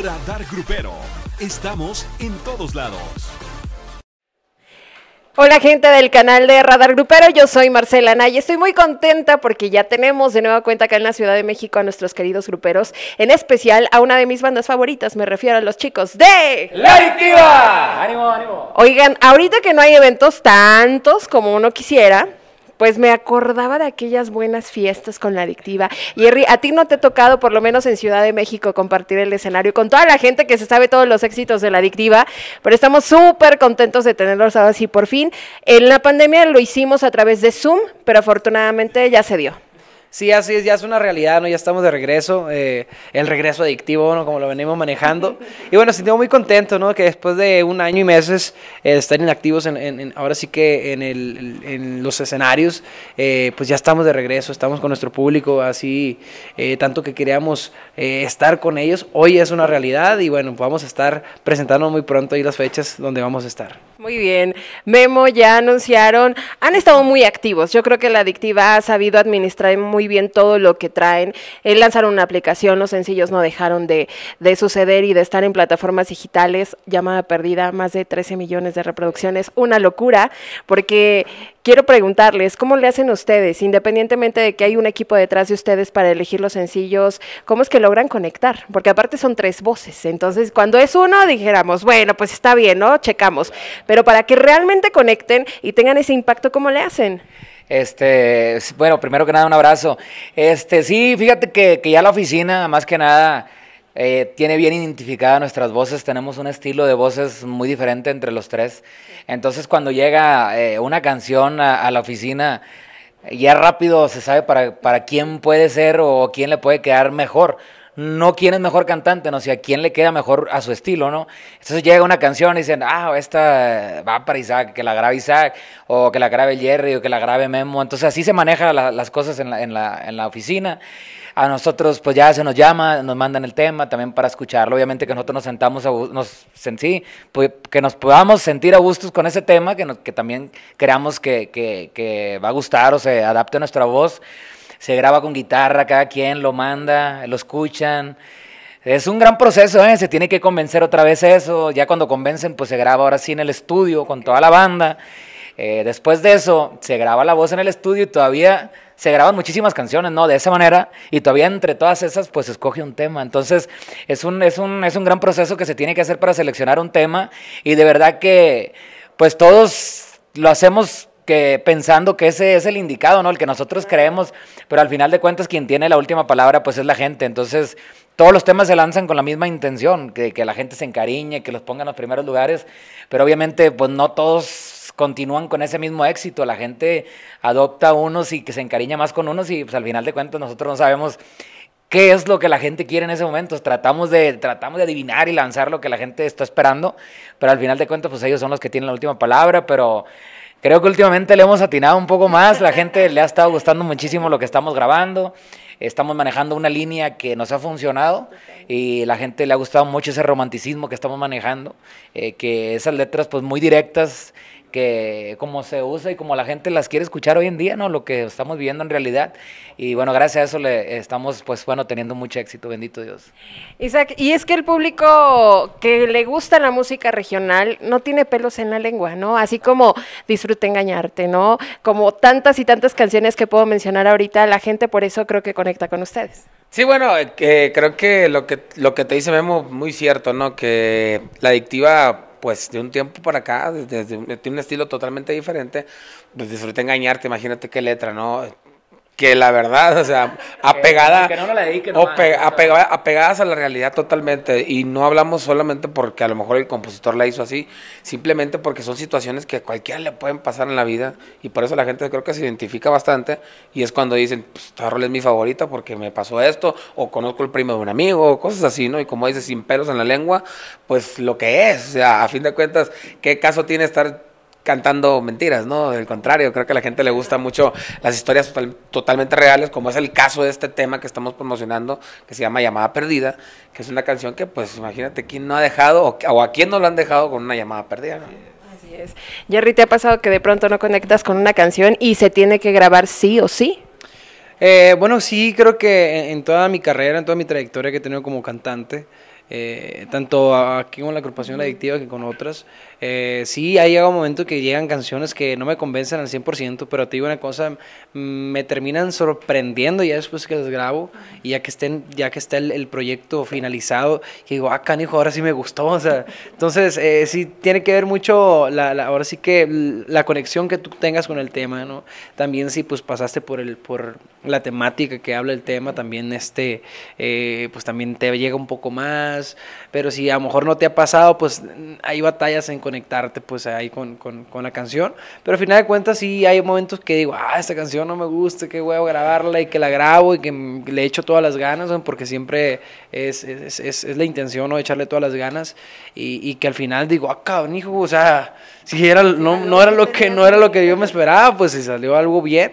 Radar Grupero. Estamos en todos lados. Hola gente del canal de Radar Grupero, yo soy Marcela Nay. Estoy muy contenta porque ya tenemos de nueva cuenta acá en la Ciudad de México a nuestros queridos gruperos, en especial a una de mis bandas favoritas, me refiero a los chicos de La Adictiva. ¡Ánimo, ánimo! Oigan, ahorita que no hay eventos tantos como uno quisiera, pues me acordaba de aquellas buenas fiestas con la adictiva. Jerry, a ti no te ha tocado, por lo menos en Ciudad de México, compartir el escenario con toda la gente que se sabe todos los éxitos de la adictiva, pero estamos súper contentos de tenerlos así por fin. En la pandemia lo hicimos a través de Zoom, pero afortunadamente ya se dio. Sí, así es, ya es una realidad, ¿no? Ya estamos de regreso, eh, el regreso adictivo, ¿no? Como lo venimos manejando. Y bueno, sentimos muy contento, ¿no? Que después de un año y meses eh, de estar inactivos, en, ahora sí que en, el, en los escenarios, eh, pues ya estamos de regreso, estamos con nuestro público, así, tanto que queríamos estar con ellos. Hoy es una realidad y bueno, vamos a estar presentando muy pronto ahí las fechas donde vamos a estar. Muy bien, Memo, ya anunciaron, han estado muy activos. Yo creo que la adictiva ha sabido administrar muy bien todo lo que traen. Eh, lanzaron una aplicación, los sencillos no dejaron de, de, suceder y de estar en plataformas digitales. Llamada perdida, más de 13 millones de reproducciones. Una locura, porque quiero preguntarles, ¿cómo le hacen ustedes, independientemente de que hay un equipo detrás de ustedes para elegir los sencillos, cómo es que logran conectar? Porque aparte son tres voces. Entonces, cuando es uno, dijéramos, bueno, pues está bien, ¿no? Checamos. Pero para que realmente conecten y tengan ese impacto, ¿cómo le hacen? Este, bueno, primero que nada, un abrazo. Este, sí, fíjate que, ya la oficina, más que nada, eh, tiene bien identificadas nuestras voces, tenemos un estilo de voces muy diferente entre los tres. Entonces cuando llega eh, una canción a, la oficina, ya rápido se sabe para, para quién puede ser o quién le puede quedar mejor no quién es mejor cantante, no, sé a quién le queda mejor a su estilo, ¿no? Entonces llega una canción y dicen, ah, esta va para Isaac, que la grabe Isaac, o que la grabe Jerry, o que la grabe Memo. Entonces así se manejan las cosas en la, oficina. A nosotros, pues ya se nos llama, nos mandan el tema también para escucharlo. Obviamente que nosotros nos sentamos, nos, sí, pues, que nos podamos sentir a gustos con ese tema, que, también creamos que, que va a gustar o se adapte a nuestra voz se graba con guitarra, cada quien lo manda, lo escuchan. Es un gran proceso, ¿eh? se tiene que convencer otra vez eso. Ya cuando convencen, pues se graba ahora sí en el estudio con toda la banda. Eh, después de eso, se graba la voz en el estudio y todavía se graban muchísimas canciones, ¿no? De esa manera. Y todavía entre todas esas, pues escoge un tema. Entonces, es un, es un, es un gran proceso que se tiene que hacer para seleccionar un tema. Y de verdad que, pues todos lo hacemos pensando que ese es el indicado, ¿no? El que nosotros creemos, pero al final de cuentas quien tiene la última palabra pues es la gente. Entonces, todos los temas se lanzan con la misma intención, que, la gente se encariñe, que los ponga en los primeros lugares, pero obviamente pues no todos continúan con ese mismo éxito, la gente adopta unos y que se encariña más con unos y pues al final de cuentas nosotros no sabemos qué es lo que la gente quiere en ese momento. Tratamos de, tratamos de adivinar y lanzar lo que la gente está esperando, pero al final de cuentas, pues ellos son los que tienen la última palabra, pero Creo que últimamente le hemos atinado un poco más, la gente le ha estado gustando muchísimo lo que estamos grabando, estamos manejando una línea que nos ha funcionado y la gente le ha gustado mucho ese romanticismo que estamos manejando, eh, que esas letras pues muy directas que como se usa y como la gente las quiere escuchar hoy en día, ¿no? Lo que estamos viviendo en realidad. Y bueno, gracias a eso le estamos, pues bueno, teniendo mucho éxito, bendito Dios. Isaac, y es que el público que le gusta la música regional no tiene pelos en la lengua, ¿no? Así como disfruta engañarte, ¿no? Como tantas y tantas canciones que puedo mencionar ahorita, la gente por eso creo que conecta con ustedes. Sí, bueno, eh, creo que lo, que lo que te dice Memo, muy cierto, ¿no? Que la adictiva pues de un tiempo para acá, desde, un, un estilo totalmente diferente, pues disfruté engañarte, imagínate qué letra, ¿no? que la verdad, o sea, apegada, apegadas a la realidad totalmente. Y no hablamos solamente porque a lo mejor el compositor la hizo así, simplemente porque son situaciones que a cualquiera le pueden pasar en la vida. Y por eso la gente creo que se identifica bastante. Y es cuando dicen, pues, Tarrol es mi favorita porque me pasó esto, o conozco el primo de un amigo, o cosas así, ¿no? Y como dices, sin pelos en la lengua, pues lo que es. O sea, a fin de cuentas, ¿qué caso tiene estar cantando mentiras, ¿no? Del contrario, creo que a la gente le gusta mucho las historias totalmente reales, como es el caso de este tema que estamos promocionando, que se llama Llamada Perdida, que es una canción que, pues, imagínate quién no ha dejado o, a quién no lo han dejado con una llamada perdida, Así es. Jerry, ¿te ha pasado que de pronto no conectas con una canción y se tiene que grabar sí o sí? Eh, bueno, sí, creo que en toda mi carrera, en toda mi trayectoria que he tenido como cantante, eh, tanto aquí con la agrupación Adictiva que con otras. Eh, sí, ha llegado un momento que llegan canciones que no me convencen al 100%, pero te digo una cosa, mm, me terminan sorprendiendo ya después que las grabo y ya que, estén, ya que está el, proyecto finalizado, y digo, ah, canijo, ahora sí me gustó. entonces, eh, sí tiene que ver mucho, la, ahora sí que la conexión que tú tengas con el tema, ¿no? También si pues pasaste por el, por la temática que habla el tema también este eh, pues también te llega un poco más pero si a lo mejor no te ha pasado pues hay batallas en conectarte pues ahí con, con, con la canción pero al final de cuentas sí hay momentos que digo ah esta canción no me gusta qué huevo grabarla y que la grabo y que le echo todas las ganas porque siempre es, es, es, es, la intención o echarle todas las ganas y, y que al final digo ah cabrón hijo o sea si era no, no era lo que no era lo que yo me esperaba pues si salió algo bien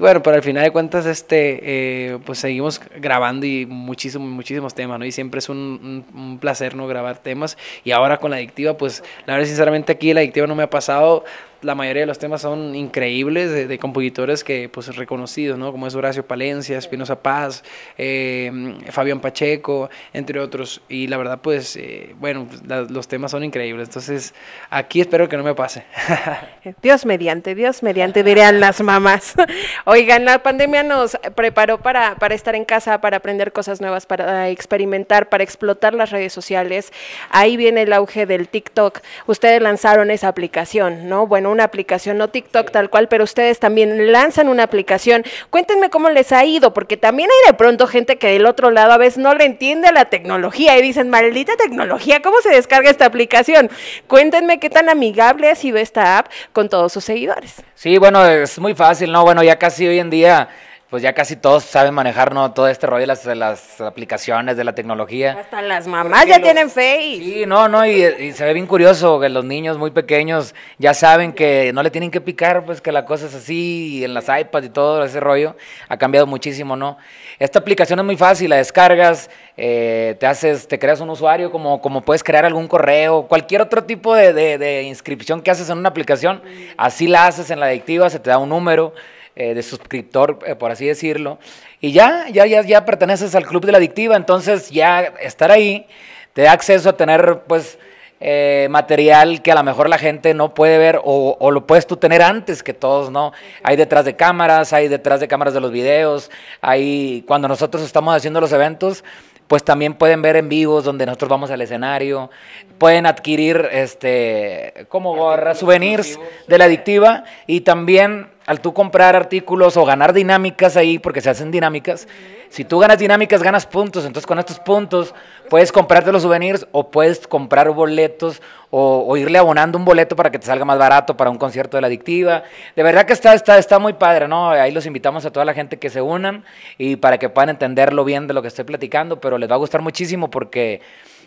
y bueno, pero al final de cuentas, este, eh, pues seguimos grabando y muchísimos, muchísimos temas, ¿no? Y siempre es un, un placer, ¿no? Grabar temas. Y ahora con la adictiva, pues la verdad, sinceramente aquí la adictiva no me ha pasado la mayoría de los temas son increíbles de, compositores que pues reconocidos, ¿no? Como es Horacio Palencia, Espinosa Paz, eh, Fabián Pacheco, entre otros. Y la verdad, pues, eh, bueno, pues, los temas son increíbles. Entonces, aquí espero que no me pase. Dios mediante, Dios mediante, dirían las mamás. Oigan, la pandemia nos preparó para, para estar en casa, para aprender cosas nuevas, para experimentar, para explotar las redes sociales. Ahí viene el auge del TikTok. Ustedes lanzaron esa aplicación, ¿no? Bueno, una aplicación, no TikTok tal cual, pero ustedes también lanzan una aplicación. Cuéntenme cómo les ha ido, porque también hay de pronto gente que del otro lado a veces no le entiende la tecnología y dicen, maldita tecnología, ¿cómo se descarga esta aplicación? Cuéntenme qué tan amigable ha sido esta app con todos sus seguidores. Sí, bueno, es muy fácil, ¿no? Bueno, ya casi hoy en día pues ya casi todos saben manejar ¿no? todo este rollo de las, de las aplicaciones, de la tecnología. Hasta las mamás ya tienen Face. Sí, no, no, y, se ve bien curioso que los niños muy pequeños ya saben que no le tienen que picar, pues que la cosa es así, en las iPads y todo ese rollo ha cambiado muchísimo, ¿no? Esta aplicación es muy fácil, la descargas, eh, te haces, te creas un usuario, como, como puedes crear algún correo, cualquier otro tipo de, de inscripción que haces en una aplicación, así la haces en la adictiva, se te da un número. Eh, de suscriptor, eh, por así decirlo. Y ya, ya, ya, ya perteneces al club de la adictiva, entonces ya estar ahí te da acceso a tener, pues, eh, material que a lo mejor la gente no puede ver o, lo puedes tú tener antes que todos, ¿no? Hay detrás de cámaras, hay detrás de cámaras de los videos, hay cuando nosotros estamos haciendo los eventos, pues también pueden ver en vivos donde nosotros vamos al escenario, pueden adquirir este como gorras, souvenirs de la adictiva y también al tú comprar artículos o ganar dinámicas ahí, porque se hacen dinámicas, si tú ganas dinámicas, ganas puntos. Entonces, con estos puntos puedes comprarte los souvenirs o puedes comprar boletos o, irle abonando un boleto para que te salga más barato para un concierto de la adictiva. De verdad que está, está, está muy padre, ¿no? Ahí los invitamos a toda la gente que se unan y para que puedan entenderlo bien de lo que estoy platicando, pero les va a gustar muchísimo porque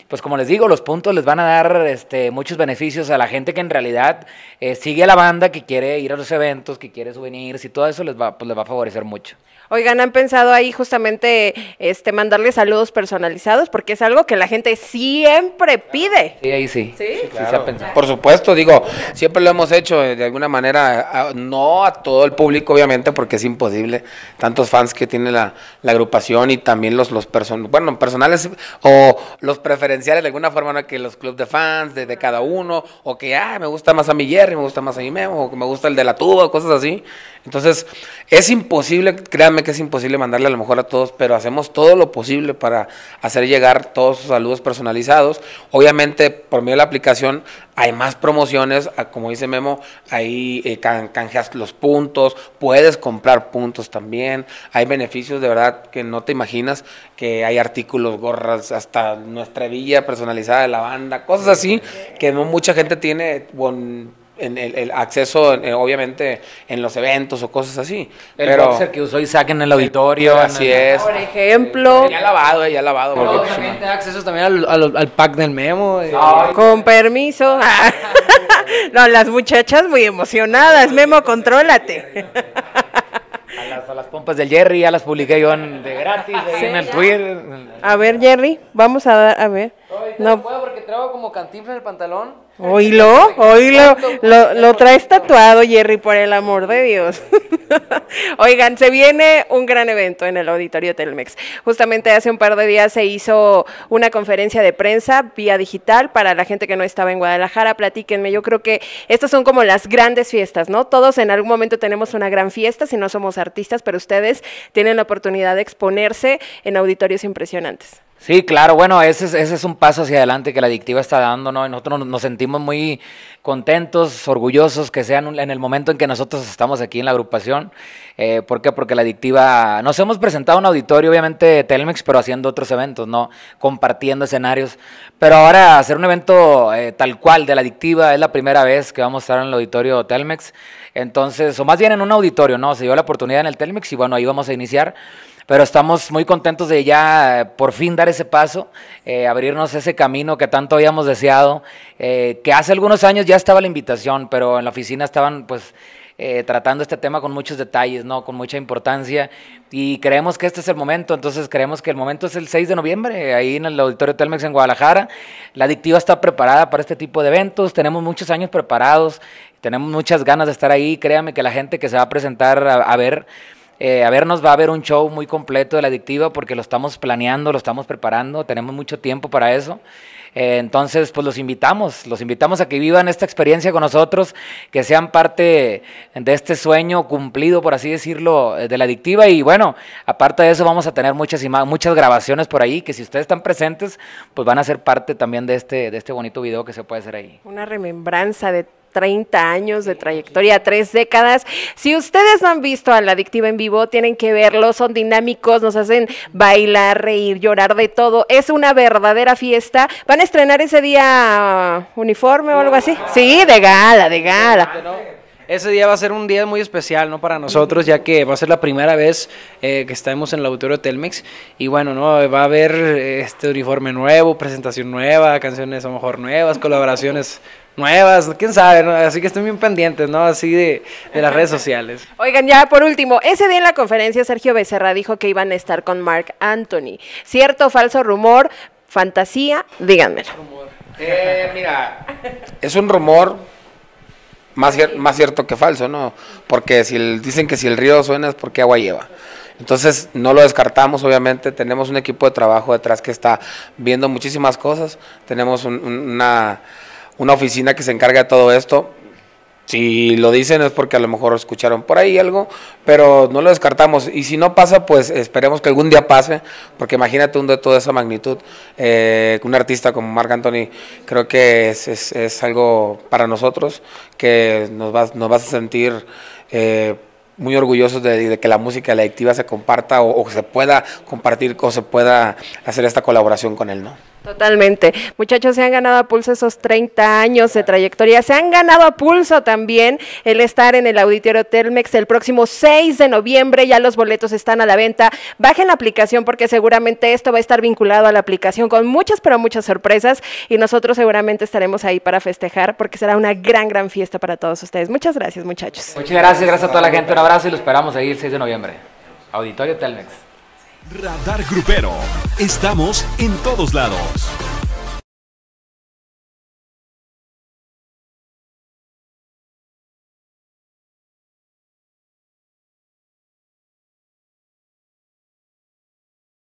pues como les digo, los puntos les van a dar este, muchos beneficios a la gente que en realidad eh, sigue a la banda, que quiere ir a los eventos, que quiere souvenirs y todo eso les va, pues, les va a favorecer mucho. Oigan, ¿han pensado ahí justamente este mandarle saludos personalizados? Porque es algo que la gente siempre pide. Sí, ahí sí. Por supuesto, digo, siempre lo hemos hecho eh, de alguna manera, no a todo el público, obviamente, porque es imposible. Tantos fans que tiene la, agrupación y también los, los bueno, personales o los preferenciales de alguna forma, que los clubes de fans de, cada uno, o que ah, me gusta más a mi Jerry, me gusta más a mi Memo, o que me gusta el de la tuba, cosas así. Entonces, es imposible, crear que es imposible mandarle a lo mejor a todos, pero hacemos todo lo posible para hacer llegar todos sus saludos personalizados. Obviamente, por medio de la aplicación hay más promociones, ah, como dice Memo, ahí eh, canjeas los puntos, puedes comprar puntos también, hay beneficios de verdad que no te imaginas, que hay artículos, gorras, hasta nuestra villa personalizada de la banda, cosas así que no mucha gente tiene en el, el acceso, eh, obviamente, en los eventos o cosas así. El pero, boxer que usó Isaac en el eh, auditorio. así es. Por ejemplo. Eh, ya lavado, ya lavado. obviamente, pues, acceso también al, al, pack del memo. Con permiso. no, las muchachas muy emocionadas. Memo, contrólate. A las, a las, pompas del Jerry, ya las publiqué yo en, de gratis en el Twitter. A ver, Jerry, vamos a, a ver no, puedo porque traigo como cantinflas el pantalón. Oílo, oílo, lo, lo traes tatuado, Jerry, por el amor de Dios. Oigan, se viene un gran evento en el auditorio Telmex. Justamente hace un par de días se hizo una conferencia de prensa vía digital para la gente que no estaba en Guadalajara. Platíquenme, yo creo que estas son como las grandes fiestas, ¿no? Todos en algún momento tenemos una gran fiesta si no somos artistas, pero ustedes tienen la oportunidad de exponerse en auditorios impresionantes. Sí, claro, bueno, ese es, un paso hacia adelante que la adictiva está dando, ¿no? Nosotros nos sentimos muy contentos, orgullosos que sean en el momento en que nosotros estamos aquí en la agrupación. Eh, ¿Por qué? Porque la adictiva, nos hemos presentado un auditorio, obviamente, Telmex, pero haciendo otros eventos, ¿no? Compartiendo escenarios. Pero ahora hacer un evento eh, tal cual de la adictiva es la primera vez que vamos a estar en el auditorio Telmex. Entonces, o más bien en un auditorio, ¿no? Se dio la oportunidad en el Telmex y bueno, ahí vamos a iniciar pero estamos muy contentos de ya eh, por fin dar ese paso, eh, abrirnos ese camino que tanto habíamos deseado, eh, que hace algunos años ya estaba la invitación, pero en la oficina estaban pues tratando este tema con muchos detalles, ¿no? con mucha importancia, y creemos que este es el momento, entonces creemos que el momento es el 6 de noviembre, ahí en el Auditorio Telmex en Guadalajara, la adictiva está preparada para este tipo de eventos, tenemos muchos años preparados, tenemos muchas ganas de estar ahí, créame que la gente que se va a presentar a ver eh, a ver, nos va a haber un show muy completo de la adictiva porque lo estamos planeando, lo estamos preparando, tenemos mucho tiempo para eso. Eh, entonces, pues los invitamos, los invitamos a que vivan esta experiencia con nosotros, que sean parte de este sueño cumplido, por así decirlo, eh, de la adictiva. Y bueno, aparte de eso, vamos a tener muchas, muchas grabaciones por ahí, que si ustedes están presentes, pues van a ser parte también de este, de este bonito video que se puede hacer ahí. Una remembranza de 30 años de trayectoria, tres décadas. Si ustedes no han visto a La Adictiva en vivo, tienen que verlo, son dinámicos, nos hacen bailar, reír, llorar de todo. Es una verdadera fiesta. ¿Van a estrenar ese día uniforme o algo así? Sí, de gala, de gala. Ese día va a ser un día muy especial, ¿no? Para nosotros, ya que va a ser la primera vez eh, que estemos en el auditorio Telmex. Y bueno, ¿no? Va a haber este uniforme nuevo, presentación nueva, canciones a lo mejor nuevas, colaboraciones nuevas, quién sabe, así que estén bien pendientes, ¿no? Así de, de las redes sociales. Oigan, ya por último, ese día en la conferencia Sergio Becerra dijo que iban a estar con Mark Anthony. ¿Cierto o falso rumor? ¿Fantasía? Díganmelo. Eh, mira, es un rumor más, más cierto que falso, ¿no? Porque si dicen que si el río suena es porque agua lleva. Entonces no lo descartamos, obviamente. Tenemos un equipo de trabajo detrás que está viendo muchísimas cosas. Tenemos una una oficina que se encarga de todo esto. Si lo dicen es porque a lo mejor escucharon por ahí algo, pero no lo descartamos. Y si no pasa, pues esperemos que algún día pase, porque imagínate un de toda esa magnitud. Eh, un artista como Marc Anthony, creo que es, algo para nosotros que nos vas, nos vas a sentir. Eh, muy orgullosos de, que la música electiva se comparta o, o se pueda compartir o se pueda hacer esta colaboración con él, ¿no? Totalmente. Muchachos, se han ganado a pulso esos 30 años de trayectoria. Se han ganado a pulso también el estar en el auditorio Telmex el próximo 6 de noviembre. Ya los boletos están a la venta. Bajen la aplicación porque seguramente esto va a estar vinculado a la aplicación con muchas, pero muchas sorpresas. Y nosotros seguramente estaremos ahí para festejar porque será una gran, gran fiesta para todos ustedes. Muchas gracias, muchachos. Muchas gracias. Gracias a toda la gente. Un abrazo y lo esperamos ahí el 6 de noviembre. Auditorio Telmex. Radar Grupero. Estamos en todos lados.